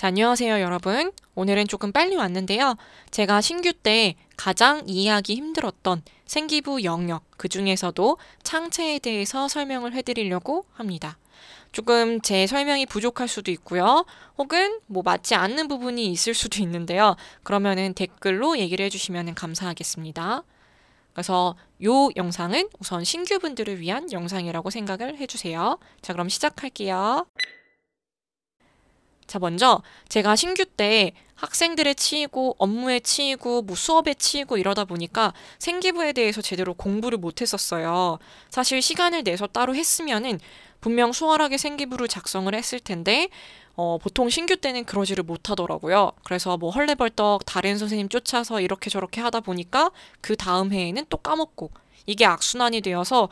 자, 안녕하세요, 여러분. 오늘은 조금 빨리 왔는데요. 제가 신규 때 가장 이해하기 힘들었던 생기부 영역, 그 중에서도 창체에 대해서 설명을 해드리려고 합니다. 조금 제 설명이 부족할 수도 있고요. 혹은 뭐 맞지 않는 부분이 있을 수도 있는데요. 그러면은 댓글로 얘기를 해주시면 감사하겠습니다. 그래서 요 영상은 우선 신규분들을 위한 영상이라고 생각을 해주세요. 자, 그럼 시작할게요. 자, 먼저 제가 신규 때 학생들에 치이고 업무에 치이고 뭐 수업에 치이고 이러다 보니까 생기부에 대해서 제대로 공부를 못 했었어요. 사실 시간을 내서 따로 했으면은 분명 수월하게 생기부를 작성을 했을 텐데 어, 보통 신규 때는 그러지를 못하더라고요. 그래서 뭐 헐레벌떡 다른 선생님 쫓아서 이렇게 저렇게 하다 보니까 그 다음 해에는 또 까먹고 이게 악순환이 되어서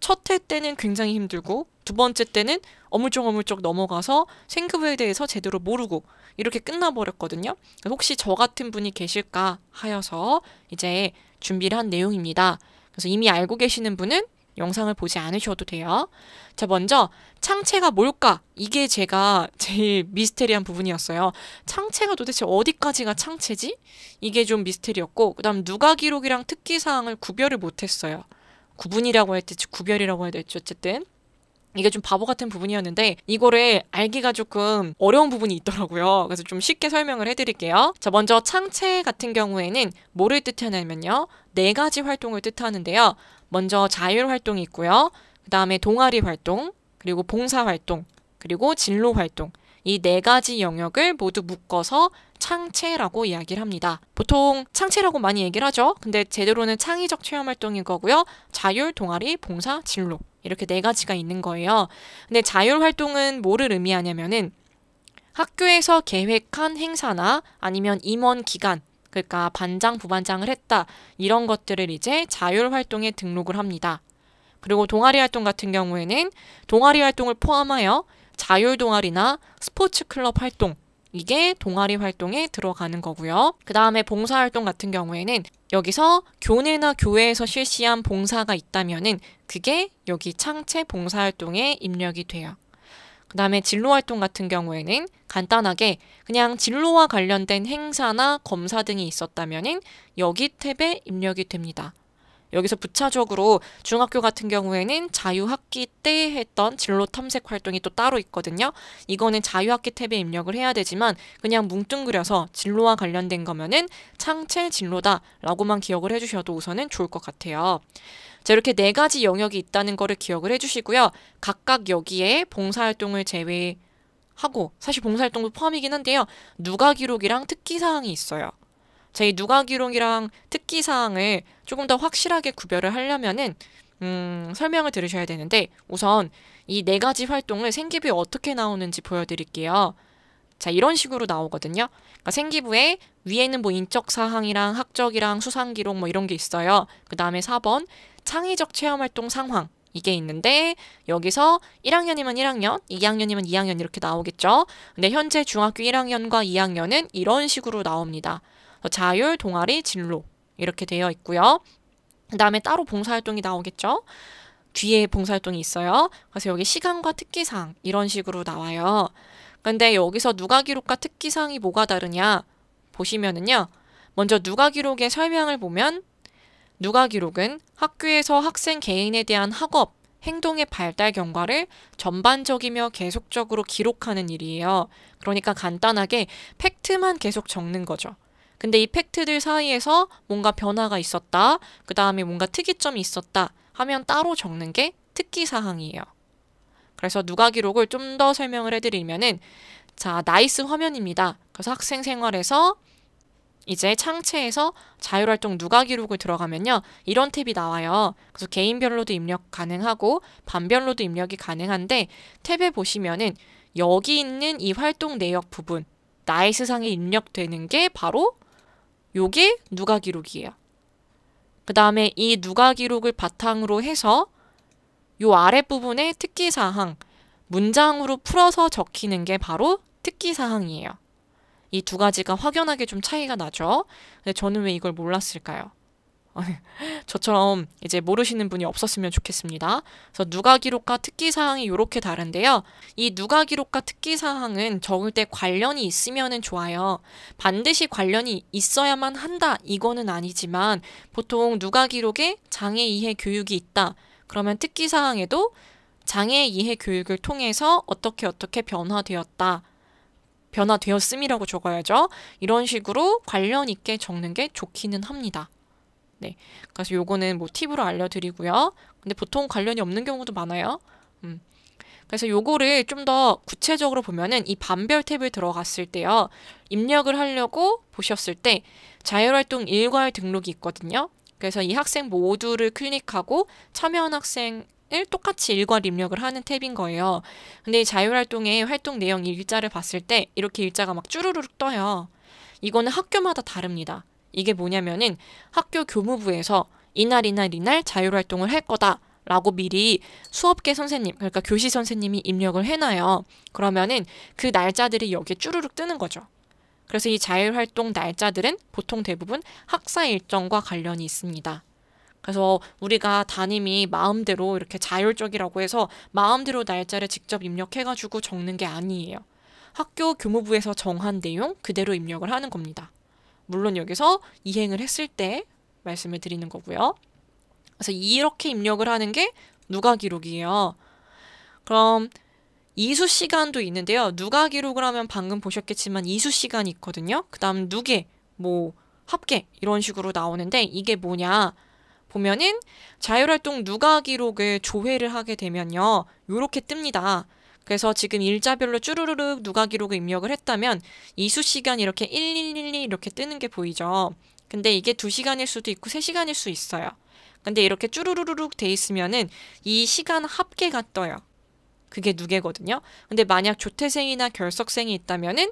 첫해 때는 굉장히 힘들고 두 번째 때는 어물쩍어물쩍 넘어가서 생급에 대해서 제대로 모르고 이렇게 끝나버렸거든요. 혹시 저 같은 분이 계실까 하여서 이제 준비를 한 내용입니다. 그래서 이미 알고 계시는 분은 영상을 보지 않으셔도 돼요. 자, 먼저 창체가 뭘까? 이게 제가 제일 미스테리한 부분이었어요. 창체가 도대체 어디까지가 창체지? 이게 좀 미스테리였고 그다음 누가 기록이랑 특기 사항을 구별을 못 했어요. 구분이라고 해야 될지 구별이라고 해야 될지 어쨌든 이게 좀 바보 같은 부분이었는데 이거를 알기가 조금 어려운 부분이 있더라고요. 그래서 좀 쉽게 설명을 해드릴게요. 자, 먼저 창체 같은 경우에는 뭐를 뜻하냐면요. 네 가지 활동을 뜻하는데요. 먼저 자율 활동이 있고요. 그 다음에 동아리 활동, 그리고 봉사 활동, 그리고 진로 활동. 이네 가지 영역을 모두 묶어서 창체라고 이야기를 합니다. 보통 창체라고 많이 얘기를 하죠. 근데 제대로는 창의적 체험 활동인 거고요. 자율, 동아리, 봉사, 진로. 이렇게 네 가지가 있는 거예요. 근데 자율 활동은 뭐를 의미하냐면은 학교에서 계획한 행사나 아니면 임원 기간, 그러니까 반장, 부반장을 했다. 이런 것들을 이제 자율 활동에 등록을 합니다. 그리고 동아리 활동 같은 경우에는 동아리 활동을 포함하여 자율 동아리나 스포츠 클럽 활동 이게 동아리 활동에 들어가는 거고요. 그 다음에 봉사활동 같은 경우에는 여기서 교내나 교회에서 실시한 봉사가 있다면은 그게 여기 창체 봉사활동에 입력이 돼요. 그 다음에 진로활동 같은 경우에는 간단하게 그냥 진로와 관련된 행사나 검사 등이 있었다면은 여기 탭에 입력이 됩니다. 여기서 부차적으로 중학교 같은 경우에는 자유학기 때 했던 진로 탐색 활동이 또 따로 있거든요. 이거는 자유학기 탭에 입력을 해야 되지만 그냥 뭉뚱그려서 진로와 관련된 거면은 창체 진로다라고만 기억을 해주셔도 우선은 좋을 것 같아요. 자, 이렇게 네 가지 영역이 있다는 거를 기억을 해주시고요. 각각 여기에 봉사활동을 제외하고 사실 봉사활동도 포함이긴 한데요. 누가 기록이랑 특기사항이 있어요. 제 누가 기록이랑 특기 사항을 조금 더 확실하게 구별을 하려면은 음, 설명을 들으셔야 되는데 우선 이 네 가지 활동을 생기부에 어떻게 나오는지 보여드릴게요. 자 이런 식으로 나오거든요. 그러니까 생기부에 위에는 뭐 인적 사항이랑 학적이랑 수상 기록 뭐 이런 게 있어요. 그 다음에 4번 창의적 체험 활동 상황 이게 있는데 여기서 1학년이면 1학년, 2학년이면 2학년 이렇게 나오겠죠. 근데 현재 중학교 1학년과 2학년은 이런 식으로 나옵니다. 어, 자율, 동아리, 진로 이렇게 되어 있고요. 그 다음에 따로 봉사활동이 나오겠죠. 뒤에 봉사활동이 있어요. 그래서 여기 시간과 특기상 이런 식으로 나와요. 근데 여기서 누가 기록과 특기상이 뭐가 다르냐 보시면은요. 먼저 누가 기록의 설명을 보면 누가 기록은 학교에서 학생 개인에 대한 학업, 행동의 발달 경과를 전반적이며 계속적으로 기록하는 일이에요. 그러니까 간단하게 팩트만 계속 적는 거죠. 근데 이 팩트들 사이에서 뭔가 변화가 있었다, 그 다음에 뭔가 특이점이 있었다 하면 따로 적는 게 특기사항이에요. 그래서 누가 기록을 좀 더 설명을 해드리면은 자, 나이스 화면입니다. 그래서 학생 생활에서 이제 창체에서 자율활동 누가 기록을 들어가면요. 이런 탭이 나와요. 그래서 개인별로도 입력 가능하고 반별로도 입력이 가능한데 탭에 보시면은 여기 있는 이 활동 내역 부분 나이스상에 입력되는 게 바로 요게 누가 기록이에요. 그 다음에 이 누가 기록을 바탕으로 해서 요아랫부분에 특기사항, 문장으로 풀어서 적히는 게 바로 특기사항이에요. 이 두 가지가 확연하게 좀 차이가 나죠. 근데 저는 왜 이걸 몰랐을까요? 저처럼 이제 모르시는 분이 없었으면 좋겠습니다. 그래서 누가 기록과 특기 사항이 이렇게 다른데요. 이 누가 기록과 특기 사항은 적을 때 관련이 있으면은 좋아요. 반드시 관련이 있어야만 한다 이거는 아니지만 보통 누가 기록에 장애 이해 교육이 있다. 그러면 특기 사항에도 장애 이해 교육을 통해서 어떻게 어떻게 변화되었다. 변화되었음이라고 적어야죠. 이런 식으로 관련 있게 적는 게 좋기는 합니다. 네. 그래서 요거는 뭐 팁으로 알려드리고요. 근데 보통 관련이 없는 경우도 많아요. 음. 그래서 요거를 좀 더 구체적으로 보면은 이 반별 탭을 들어갔을 때요. 입력을 하려고 보셨을 때 자율활동 일괄 등록이 있거든요. 그래서 이 학생 모두를 클릭하고 참여한 학생 을 똑같이 일괄 입력을 하는 탭인 거예요. 근데 자율활동의 활동 내용 일자를 봤을 때 이렇게 일자가 막 쭈루룩 떠요. 이거는 학교마다 다릅니다. 이게 뭐냐면은 학교 교무부에서 이날 이날 이날 자율활동을 할 거다. 라고 미리 수업계 선생님, 그러니까 교시 선생님이 입력을 해놔요. 그러면은 그 날짜들이 여기에 쭈르륵 뜨는 거죠. 그래서 이 자율활동 날짜들은 보통 대부분 학사 일정과 관련이 있습니다. 그래서 우리가 담임이 마음대로 이렇게 자율적이라고 해서 마음대로 날짜를 직접 입력해가지고 적는 게 아니에요. 학교 교무부에서 정한 내용 그대로 입력을 하는 겁니다. 물론 여기서 이행을 했을 때 말씀을 드리는 거고요. 그래서 이렇게 입력을 하는 게 누가 기록이에요. 그럼 이수 시간도 있는데요. 누가 기록을 하면 방금 보셨겠지만 이수 시간이 있거든요. 그 다음 누계, 뭐 합계 이런 식으로 나오는데 이게 뭐냐 보면은 자율활동 누가 기록을 조회를 하게 되면요. 요렇게 뜹니다. 그래서 지금 일자별로 쭈루루룩 누가 기록을 입력을 했다면 이수 시간 이렇게 1112 이렇게 뜨는 게 보이죠. 근데 이게 2시간일 수도 있고 3시간일 수 있어요. 근데 이렇게 쭈루루룩 돼 있으면은 이 시간 합계가 떠요. 그게 누계거든요. 근데 만약 조퇴생이나 결석생이 있다면은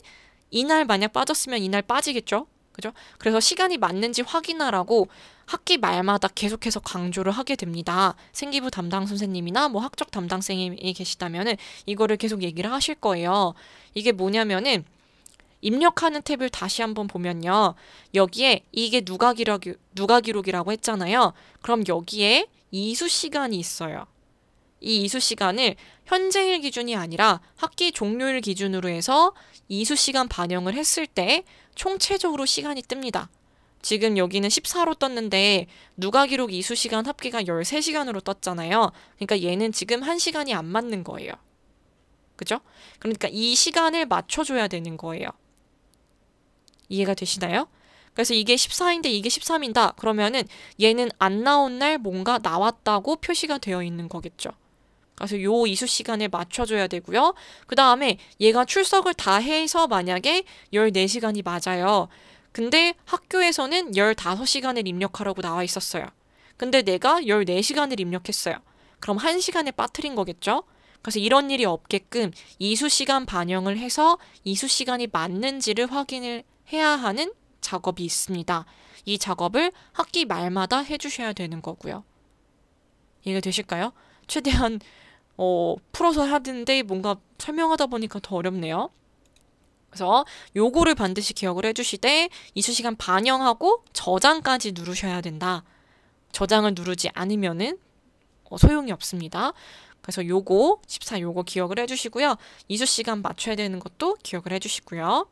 이날 만약 빠졌으면 이날 빠지겠죠. 그죠? 그래서 시간이 맞는지 확인하라고 학기 말마다 계속해서 강조를 하게 됩니다. 생기부 담당 선생님이나 뭐 학적 담당 선생님이 계시다면은 이거를 계속 얘기를 하실 거예요. 이게 뭐냐면은 입력하는 탭을 다시 한번 보면요. 여기에 이게 누가 기록 누가 기록이라고 했잖아요. 그럼 여기에 이수 시간이 있어요. 이 이수 시간을 현재일 기준이 아니라 학기 종료일 기준으로 해서 이수 시간 반영을 했을 때 총체적으로 시간이 뜹니다. 지금 여기는 14로 떴는데 누가 기록 이수 시간 합계가 13시간으로 떴잖아요. 그러니까 얘는 지금 한시간이안 맞는 거예요. 그죠? 그러니까 이 시간을 맞춰줘야 되는 거예요. 이해가 되시나요? 그래서 이게 14인데 이게 13이다. 그러면은 얘는 안 나온 날 뭔가 나왔다고 표시가 되어 있는 거겠죠. 그래서 요 이수 시간에 맞춰줘야 되고요. 그 다음에 얘가 출석을 다 해서 만약에 14시간이 맞아요. 근데 학교에서는 15시간을 입력하라고 나와 있었어요. 근데 내가 14시간을 입력했어요. 그럼 1시간에 빠뜨린 거겠죠? 그래서 이런 일이 없게끔 이수 시간 반영을 해서 이수 시간이 맞는지를 확인을 해야 하는 작업이 있습니다. 이 작업을 학기 말마다 해주셔야 되는 거고요. 이해 되실까요? 최대한 어, 풀어서 해야 되는데 뭔가 설명하다 보니까 더 어렵네요. 그래서 요거를 반드시 기억을 해주시되 이수시간 반영하고 저장까지 누르셔야 된다. 저장을 누르지 않으면은 어, 소용이 없습니다. 그래서 요거 14 요거 기억을 해주시고요. 이수시간 맞춰야 되는 것도 기억을 해주시고요.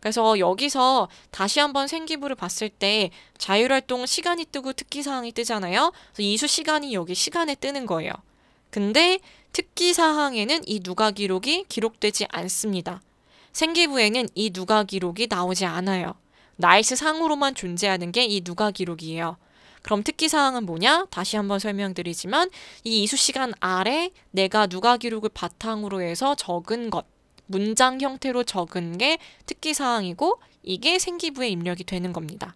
그래서 여기서 다시 한번 생기부를 봤을 때 자율활동 시간이 뜨고 특기사항이 뜨잖아요. 그래서 이수 시간이 여기 시간에 뜨는 거예요. 근데 특기 사항에는 이 누가 기록이 기록되지 않습니다. 생기부에는 이 누가 기록이 나오지 않아요. 나이스 상으로만 존재하는 게 이 누가 기록이에요. 그럼 특기 사항은 뭐냐? 다시 한번 설명드리지만 이 이수 시간 아래 내가 누가 기록을 바탕으로 해서 적은 것 문장 형태로 적은 게 특기 사항이고 이게 생기부에 입력이 되는 겁니다.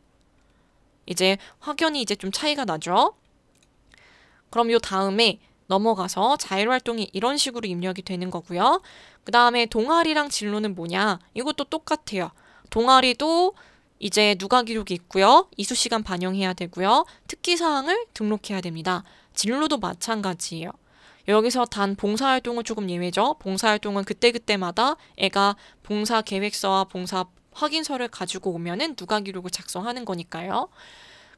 이제 확연히 이제 좀 차이가 나죠. 그럼 요 다음에 넘어가서 자율활동이 이런 식으로 입력이 되는 거고요. 그 다음에 동아리랑 진로는 뭐냐? 이것도 똑같아요. 동아리도 이제 누가 기록이 있고요. 이수 시간 반영해야 되고요. 특기 사항을 등록해야 됩니다. 진로도 마찬가지예요. 여기서 단 봉사활동은 조금 예외죠. 봉사활동은 그때그때마다 애가 봉사 계획서와 봉사 확인서를 가지고 오면은 누가 기록을 작성하는 거니까요.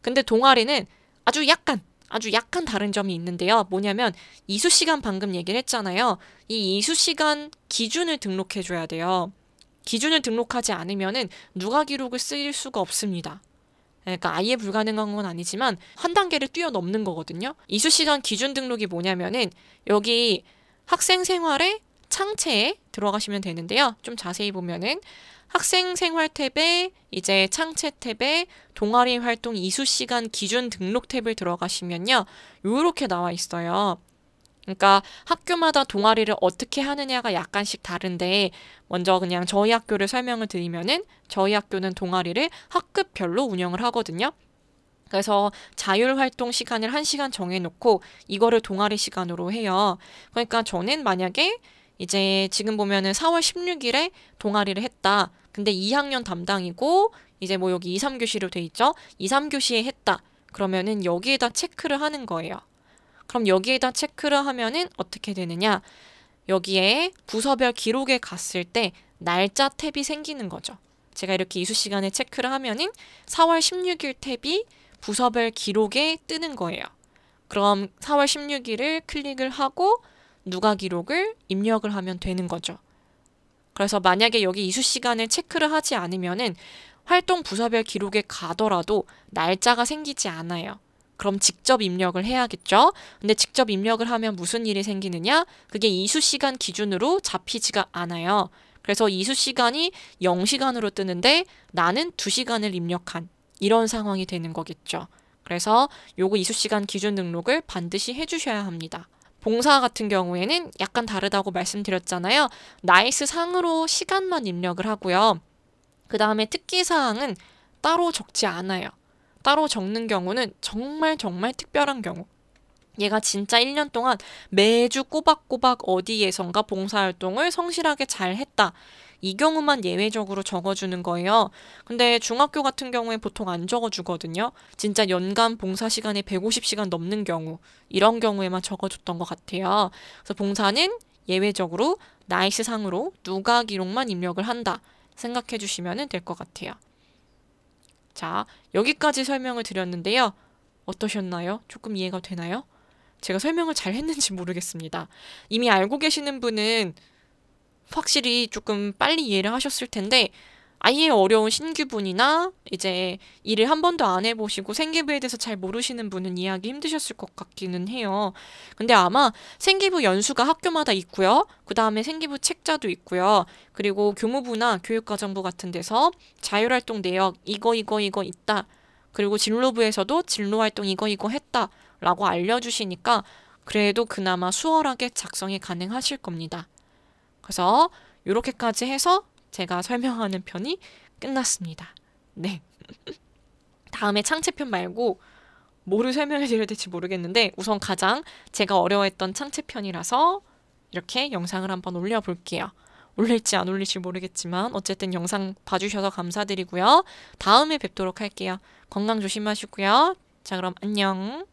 근데 동아리는 아주 약간 아주 약간 다른 점이 있는데요. 뭐냐면 이수 시간 방금 얘기를 했잖아요. 이 이수 시간 기준을 등록해 줘야 돼요. 기준을 등록하지 않으면은 누가 기록을 쓰일 수가 없습니다. 그러니까 아예 불가능한 건 아니지만 한 단계를 뛰어넘는 거거든요. 이수 시간 기준 등록이 뭐냐면은 여기 학생 생활의 창체에 들어가시면 되는데요. 좀 자세히 보면은 학생 생활 탭에 이제 창체 탭에 동아리 활동 이수 시간 기준 등록 탭을 들어가시면요. 요렇게 나와 있어요. 그러니까 학교마다 동아리를 어떻게 하느냐가 약간씩 다른데 먼저 그냥 저희 학교를 설명을 드리면은 저희 학교는 동아리를 학급별로 운영을 하거든요. 그래서 자율 활동 시간을 한시간 정해놓고 이거를 동아리 시간으로 해요. 그러니까 저는 만약에 이제 지금 보면은 4월 16일에 동아리를 했다. 근데 2학년 담당이고 이제 뭐 여기 2, 3교시로 돼 있죠? 2, 3교시에 했다. 그러면은 여기에다 체크를 하는 거예요. 그럼 여기에다 체크를 하면은 어떻게 되느냐? 여기에 부서별 기록에 갔을 때 날짜 탭이 생기는 거죠. 제가 이렇게 이수 시간에 체크를 하면은 4월 16일 탭이 부서별 기록에 뜨는 거예요. 그럼 4월 16일을 클릭을 하고 누가 기록을 입력을 하면 되는 거죠. 그래서 만약에 여기 이수 시간을 체크를 하지 않으면은 활동 부서별 기록에 가더라도 날짜가 생기지 않아요. 그럼 직접 입력을 해야겠죠? 근데 직접 입력을 하면 무슨 일이 생기느냐? 그게 이수 시간 기준으로 잡히지가 않아요. 그래서 이수 시간이 0시간으로 뜨는데 나는 2시간을 입력한 이런 상황이 되는 거겠죠. 그래서 요거 이수 시간 기준 등록을 반드시 해주셔야 합니다. 봉사 같은 경우에는 약간 다르다고 말씀드렸잖아요. 나이스 상으로 시간만 입력을 하고요. 그 다음에 특기 사항은 따로 적지 않아요. 따로 적는 경우는 정말 정말 특별한 경우. 얘가 진짜 1년 동안 매주 꼬박꼬박 어디에선가 봉사활동을 성실하게 잘 했다. 이 경우만 예외적으로 적어주는 거예요. 근데 중학교 같은 경우에 보통 안 적어주거든요. 진짜 연간 봉사 시간이 150시간 넘는 경우 이런 경우에만 적어줬던 것 같아요. 그래서 봉사는 예외적으로 나이스 상으로 누가 기록만 입력을 한다 생각해 주시면 될 것 같아요. 자, 여기까지 설명을 드렸는데요. 어떠셨나요? 조금 이해가 되나요? 제가 설명을 잘 했는지 모르겠습니다. 이미 알고 계시는 분은 확실히 조금 빨리 이해를 하셨을 텐데 아예 어려운 신규분이나 이제 일을 한 번도 안 해보시고 생계부에 대해서 잘 모르시는 분은 이해하기 힘드셨을 것 같기는 해요. 근데 아마 생계부 연수가 학교마다 있고요. 그 다음에 생계부 책자도 있고요. 그리고 교무부나 교육과정부 같은 데서 자율활동 내역 이거 이거 이거 있다. 그리고 진로부에서도 진로활동 이거 이거 했다. 라고 알려주시니까 그래도 그나마 수월하게 작성이 가능하실 겁니다. 그래서 이렇게까지 해서 제가 설명하는 편이 끝났습니다. 네. 다음에 창체편 말고 뭐를 설명해 드려야 될지 모르겠는데 우선 가장 제가 어려워했던 창체편이라서 이렇게 영상을 한번 올려볼게요. 올릴지 안 올릴지 모르겠지만 어쨌든 영상 봐주셔서 감사드리고요. 다음에 뵙도록 할게요. 건강 조심하시고요. 자 그럼 안녕.